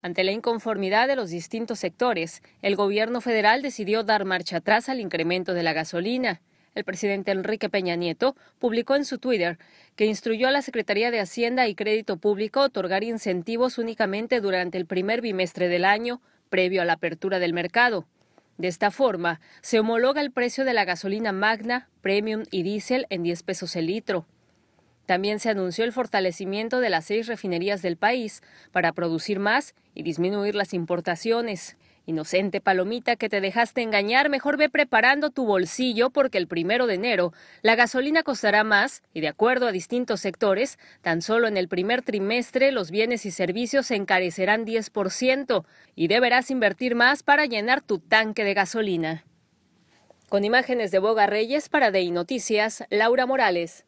Ante la inconformidad de los distintos sectores, el gobierno federal decidió dar marcha atrás al incremento de la gasolina. El presidente Enrique Peña Nieto publicó en su Twitter que instruyó a la Secretaría de Hacienda y Crédito Público otorgar incentivos únicamente durante el primer bimestre del año, previo a la apertura del mercado. De esta forma, se homologa el precio de la gasolina magna, premium y diésel en 10 pesos el litro. También se anunció el fortalecimiento de las seis refinerías del país para producir más y disminuir las importaciones. Inocente palomita que te dejaste engañar, mejor ve preparando tu bolsillo porque el primero de enero la gasolina costará más y de acuerdo a distintos sectores, tan solo en el primer trimestre los bienes y servicios se encarecerán 10% y deberás invertir más para llenar tu tanque de gasolina. Con imágenes de Boga Reyes para DEI Noticias, Laura Morales.